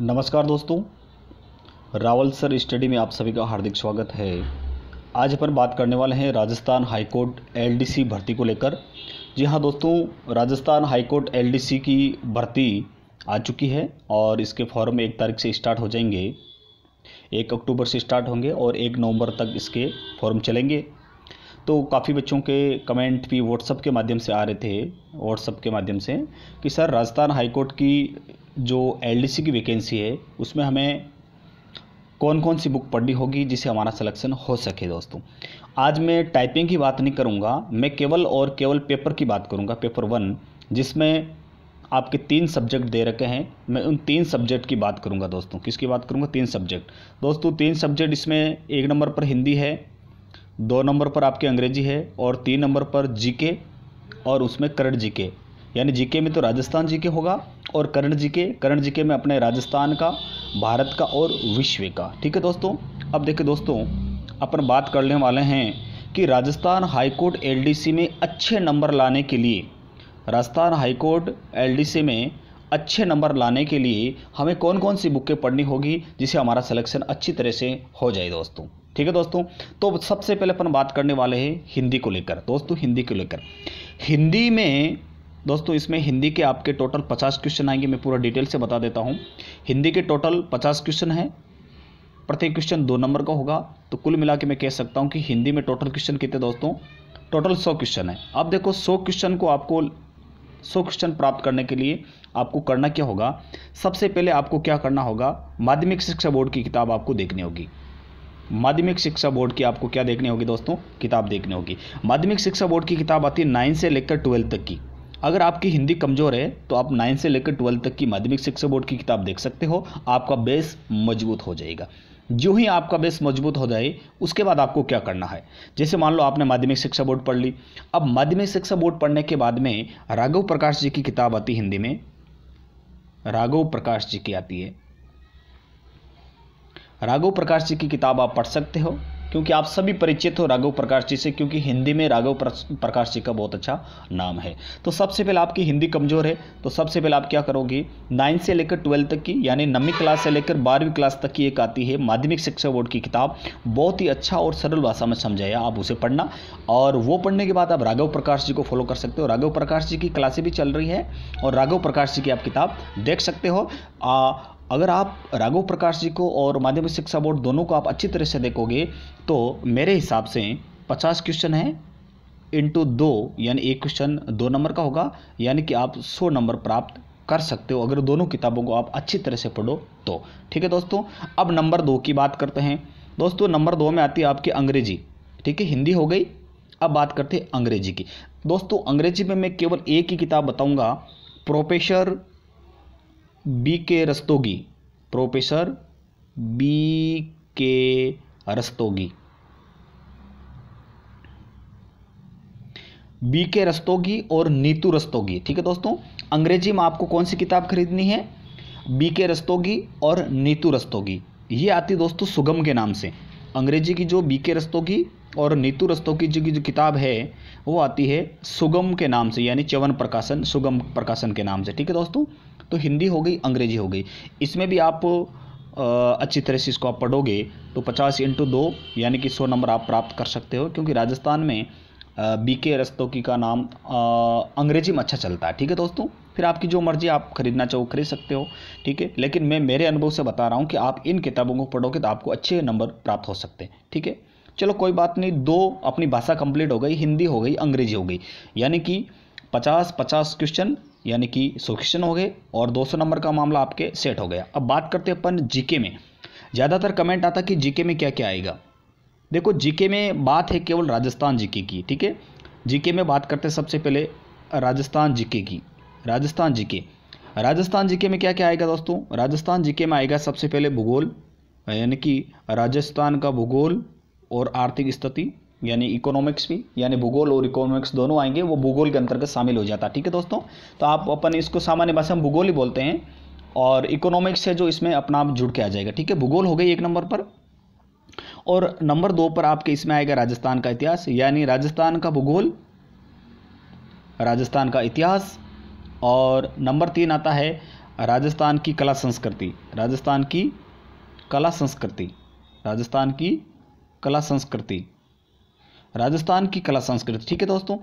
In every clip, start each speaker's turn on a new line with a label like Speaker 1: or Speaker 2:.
Speaker 1: नमस्कार दोस्तों Rawal sir study में आप सभी का हार्दिक स्वागत है आज अपन बात करने वाले हैं राजस्थान हाईकोर्ट सी भर्ती को लेकर जी हाँ दोस्तों राजस्थान हाईकोर्ट सी की भर्ती आ चुकी है और इसके फॉर्म एक तारीख से स्टार्ट हो जाएंगे एक अक्टूबर से स्टार्ट होंगे और एक नवंबर तक इसके फॉर्म चलेंगे तो काफ़ी बच्चों के कमेंट भी व्हाट्सअप के माध्यम से आ रहे थे व्हाट्सअप के माध्यम से कि सर राजस्थान हाईकोर्ट की जो एलडीसी की वैकेंसी है उसमें हमें कौन कौन सी बुक पढ़नी होगी जिसे हमारा सिलेक्शन हो सके दोस्तों आज मैं टाइपिंग की बात नहीं करूँगा मैं केवल और केवल पेपर की बात करूँगा पेपर वन जिसमें आपके तीन सब्जेक्ट दे रखे हैं मैं उन तीन सब्जेक्ट की बात करूंगा दोस्तों किसकी बात करूंगा तीन सब्जेक्ट दोस्तों तीन सब्जेक्ट इसमें एक नंबर पर हिंदी है दो नंबर पर आपकी अंग्रेजी है और तीन नंबर पर जीके और उसमें करण जीके यानी जीके में तो राजस्थान जीके होगा और करण जीके करण जीके में अपने राजस्थान का भारत का और विश्व का ठीक है दोस्तों अब देखिए दोस्तों अपन बात करने वाले हैं कि राजस्थान हाईकोर्ट एल में अच्छे नंबर लाने के लिए राजस्थान हाईकोर्ट एल में अच्छे नंबर लाने के लिए हमें कौन कौन सी बुकें पढ़नी होगी जिसे हमारा सिलेक्शन अच्छी तरह से हो जाए दोस्तों ठीक है दोस्तों तो सबसे पहले अपन बात करने वाले हैं हिंदी को लेकर दोस्तों हिंदी को लेकर हिंदी में दोस्तों इसमें हिंदी के आपके टोटल पचास क्वेश्चन आएंगे मैं पूरा डिटेल से बता देता हूँ हिंदी के टोटल पचास क्वेश्चन हैं प्रत्येक क्वेश्चन दो नंबर का होगा तो कुल मिला के मैं कह सकता हूँ कि हिंदी में टोटल क्वेश्चन कितने दोस्तों टोटल सौ क्वेश्चन है अब देखो सौ क्वेश्चन को आपको सौ क्वेश्चन प्राप्त करने के लिए आपको करना क्या होगा सबसे पहले आपको क्या करना होगा माध्यमिक शिक्षा बोर्ड की किताब आपको देखनी होगी माध्यमिक शिक्षा बोर्ड की आपको क्या देखनी होगी दोस्तों किताब देखनी होगी माध्यमिक शिक्षा बोर्ड की किताब आती है नाइन से लेकर ट्वेल्थ तक की अगर आपकी हिंदी कमज़ोर है तो आप नाइन से लेकर ट्वेल्थ तक की माध्यमिक शिक्षा बोर्ड की किताब देख सकते हो आपका बेस मजबूत हो जाएगा जो ही आपका बेस मजबूत हो जाए उसके बाद आपको क्या करना है जैसे मान लो आपने माध्यमिक शिक्षा बोर्ड पढ़ ली अब माध्यमिक शिक्षा बोर्ड पढ़ने के बाद में राघव प्रकाश जी की किताब आती हिंदी में राघव प्रकाश जी की आती है राघव प्रकाश जी की किताब आप पढ़ सकते हो क्योंकि आप सभी परिचित हो राघव प्रकाश जी से क्योंकि हिंदी में राघव प्रकाश जी का बहुत अच्छा नाम है तो सबसे पहले आपकी हिंदी कमज़ोर है तो सबसे पहले आप क्या करोगे नाइन्थ से लेकर ट्वेल्थ तक की यानी नवीं क्लास से लेकर बारहवीं क्लास तक की एक आती है माध्यमिक शिक्षा बोर्ड की किताब बहुत ही अच्छा और सरल भाषा में समझाया आप उसे पढ़ना और वो पढ़ने के बाद आप राघव प्रकाश जी को फॉलो कर सकते हो राघव प्रकाश जी की क्लासें भी चल रही है और राघव प्रकाश जी की आप किताब देख सकते हो अगर आप राघव प्रकाश जी को और माध्यमिक शिक्षा बोर्ड दोनों को आप अच्छी तरह से देखोगे तो मेरे हिसाब से पचास क्वेश्चन हैं इंटू दो यानी एक क्वेश्चन दो नंबर का होगा यानी कि आप सौ नंबर प्राप्त कर सकते हो अगर दोनों किताबों को आप अच्छी तरह से पढ़ो तो ठीक है दोस्तों अब नंबर दो की बात करते हैं दोस्तों नंबर दो में आती है आपकी अंग्रेजी ठीक है हिंदी हो गई अब बात करते हैं अंग्रेजी की दोस्तों अंग्रेजी में मैं केवल एक ही किताब बताऊंगा प्रोफेसर बी के रस्तोगी प्रोफेसर बी के रस्तोगी बी के रस्तोगी और नीतू रस्तोगी ठीक है दोस्तों अंग्रेजी में आपको कौन सी किताब खरीदनी है बी के रस्तोगी और नीतू रस्तोगी ये आती दोस्तों सुगम के नाम से अंग्रेजी की जो बी के रस्तोगी और नीतू रस्तोगी जी की जो किताब है वो आती है सुगम के नाम से यानी चवन प्रकाशन सुगम प्रकाशन के नाम से ठीक है दोस्तों तो हिंदी हो गई अंग्रेजी हो गई इसमें भी आप अच्छी तरह से इसको आप पढ़ोगे तो पचास इंटू दो यानी कि सौ नंबर आप प्राप्त कर सकते हो क्योंकि राजस्थान में बी के रस्तोकी का नाम अंग्रेजी में अच्छा चलता है ठीक है दोस्तों फिर आपकी जो मर्ज़ी आप खरीदना चाहो खरीद सकते हो ठीक है लेकिन मैं मेरे अनुभव से बता रहा हूँ कि आप इन किताबों को पढ़ोगे तो आपको अच्छे नंबर प्राप्त हो सकते हैं ठीक है चलो कोई बात नहीं दो अपनी भाषा कंप्लीट हो गई हिंदी हो गई अंग्रेजी हो गई यानी कि पचास पचास क्वेश्चन यानी कि सुशिक्षण हो गए और 200 नंबर का मामला आपके सेट हो गया अब बात करते हैं अपन जीके में ज़्यादातर कमेंट आता कि जीके में क्या क्या आएगा देखो जीके में बात है केवल राजस्थान जीके की ठीक है जीके में बात करते हैं सबसे पहले राजस्थान जीके की राजस्थान जीके राजस्थान जीके में क्या क्या आएगा दोस्तों राजस्थान जीके में आएगा सबसे पहले भूगोल यानी कि राजस्थान का भूगोल और आर्थिक स्थिति यानी इकोनॉमिक्स भी यानी भूगोल और इकोनॉमिक्स दोनों आएंगे वो भूगोल के अंतर्गत शामिल हो जाता है ठीक है दोस्तों तो आप अपन इसको सामान्य भाषा में भूगोल ही बोलते हैं और इकोनॉमिक्स है जो इसमें अपना आप जुड़ के आ जाएगा ठीक है भूगोल हो गई एक नंबर पर और नंबर दो पर आपके इसमें आएगा राजस्थान का इतिहास यानी राजस्थान का भूगोल राजस्थान का इतिहास और नंबर तीन आता है राजस्थान की कला संस्कृति राजस्थान की कला संस्कृति राजस्थान की कला संस्कृति राजस्थान की कला संस्कृति ठीक है दोस्तों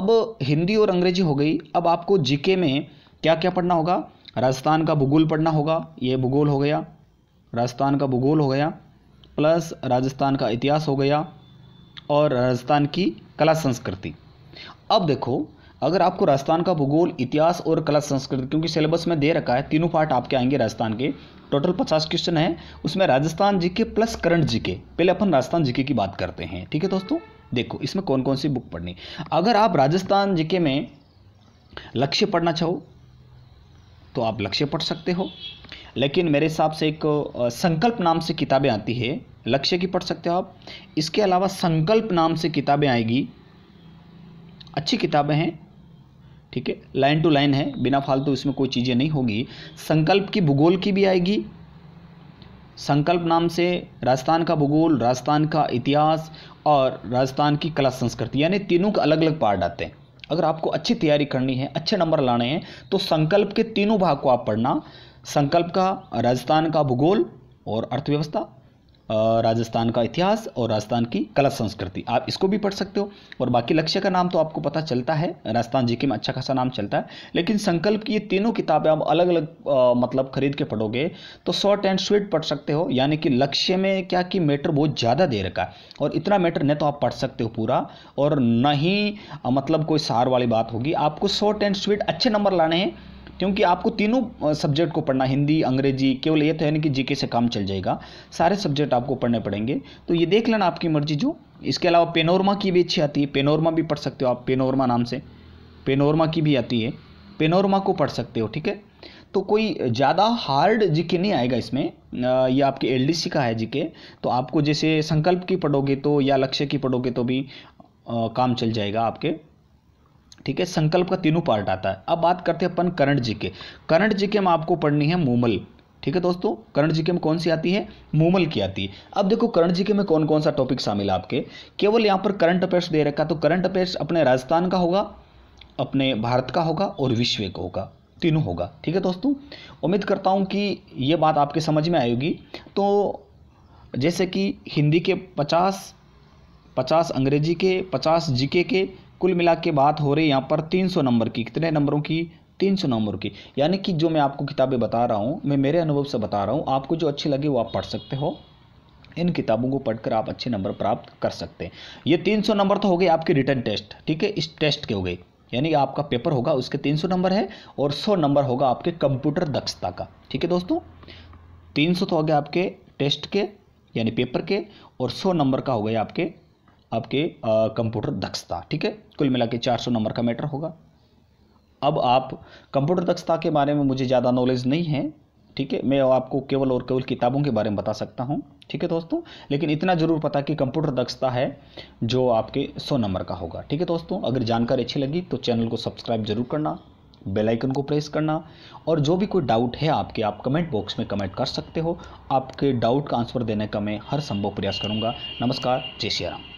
Speaker 1: अब हिंदी और अंग्रेजी हो गई अब आपको जीके में क्या क्या पढ़ना होगा राजस्थान का भूगोल पढ़ना होगा ये भूगोल हो गया राजस्थान का भूगोल हो गया प्लस राजस्थान का इतिहास हो गया और राजस्थान की कला संस्कृति अब देखो अगर आपको राजस्थान का भूगोल इतिहास और कला संस्कृति क्योंकि सिलेबस में दे रखा है तीनों पार्ट आपके आएंगे राजस्थान के टोटल पचास क्वेश्चन है उसमें राजस्थान जी के प्लस करंट जी के पहले अपन राजस्थान जी के की बात करते हैं ठीक है दोस्तों देखो इसमें कौन कौन सी बुक पढ़नी अगर आप राजस्थान जीके में लक्ष्य पढ़ना चाहो तो आप लक्ष्य पढ़ सकते हो लेकिन मेरे हिसाब से एक संकल्प नाम से किताबें आती है लक्ष्य की पढ़ सकते हो आप इसके अलावा संकल्प नाम से किताबें आएगी अच्छी किताबें हैं ठीक है लाइन टू लाइन है बिना फालतू तो इसमें कोई चीज़ें नहीं होगी संकल्प की भूगोल की भी आएगी संकल्प नाम से राजस्थान का भूगोल राजस्थान का इतिहास और राजस्थान की कला संस्कृति यानी तीनों के अलग अलग पार्ट आते हैं अगर आपको अच्छी तैयारी करनी है अच्छे नंबर लाने हैं तो संकल्प के तीनों भाग को आप पढ़ना संकल्प का राजस्थान का भूगोल और अर्थव्यवस्था राजस्थान का इतिहास और राजस्थान की कला संस्कृति आप इसको भी पढ़ सकते हो और बाकी लक्ष्य का नाम तो आपको पता चलता है राजस्थान जी के में अच्छा खासा नाम चलता है लेकिन संकल्प की ये तीनों किताबें आप अलग अलग आ, मतलब खरीद के पढ़ोगे तो शॉर्ट एंड स्वीट पढ़ सकते हो यानी कि लक्ष्य में क्या कि मैटर बहुत ज़्यादा दे रखा है और इतना मैटर न तो आप पढ़ सकते हो पूरा और न ही मतलब कोई सार वाली बात होगी आपको शॉर्ट एंड स्वीट अच्छे नंबर लाने हैं क्योंकि आपको तीनों सब्जेक्ट को पढ़ना हिंदी अंग्रेजी केवल ये तो है ना कि जीके से काम चल जाएगा सारे सब्जेक्ट आपको पढ़ने पड़ेंगे तो ये देख लेना आपकी मर्जी जो इसके अलावा पेनोरमा की भी अच्छी आती है पेनोरमा भी पढ़ सकते हो आप पेनोरमा नाम से पेनोरमा की भी आती है पेनोरमा को पढ़ सकते हो ठीक है तो कोई ज़्यादा हार्ड जीके नहीं आएगा इसमें ये आपके सी का है जीके तो आपको जैसे संकल्प की पढ़ोगे तो या लक्ष्य की पढ़ोगे तो भी काम चल जाएगा आपके ठीक है संकल्प का तीनों पार्ट आता है अब बात करते हैं अपन करंट जी के करंट जी के में आपको पढ़नी है मूमल ठीक है दोस्तों करंट जी के में कौन सी आती है मूमल की आती है अब देखो करंट जी के में कौन कौन सा टॉपिक शामिल है आपके केवल यहाँ पर करंट अफेयर्स दे रखा तो करंट अफेयर्स अपने राजस्थान का होगा अपने भारत का होगा और विश्व का होगा तीनों होगा ठीक है दोस्तों उम्मीद करता हूँ कि ये बात आपके समझ में आएगी तो जैसे कि हिंदी के पचास पचास अंग्रेजी के पचास जीके के कुल मिला के बात हो रही है यहाँ पर 300 नंबर की कितने नंबरों की 300 नंबर की यानी कि जो मैं आपको किताबें बता रहा हूँ मैं मेरे अनुभव से बता रहा हूँ आपको जो अच्छी लगे वो आप पढ़ सकते हो इन किताबों को पढ़कर आप अच्छे नंबर प्राप्त कर सकते हैं ये 300 नंबर तो हो गए आपके रिटर्न टेस्ट ठीक है इस टेस्ट के हो गए यानी आपका पेपर होगा उसके सौ नंबर है और सौ नंबर होगा आपके कंप्यूटर दक्षता का ठीक है दोस्तों सौ तो हो गए आपके टेस्ट के यानी पेपर के और सौ नंबर का हो गया आपके आपके कंप्यूटर दक्षता ठीक है कुल मिला के चार नंबर का मैटर होगा अब आप कंप्यूटर दक्षता के बारे में मुझे ज़्यादा नॉलेज नहीं है ठीक है मैं आपको केवल और केवल किताबों के बारे में बता सकता हूँ ठीक है दोस्तों लेकिन इतना ज़रूर पता कि कंप्यूटर दक्षता है जो आपके सौ नंबर का होगा ठीक है दोस्तों अगर जानकारी अच्छी लगी तो चैनल को सब्सक्राइब जरूर करना बेल आइकन को प्रेस करना और जो भी कोई डाउट है आपके आप कमेंट बॉक्स में कमेंट कर सकते हो आपके डाउट का आंसर देने का मैं हर संभव प्रयास करूँगा नमस्कार जय श्री राम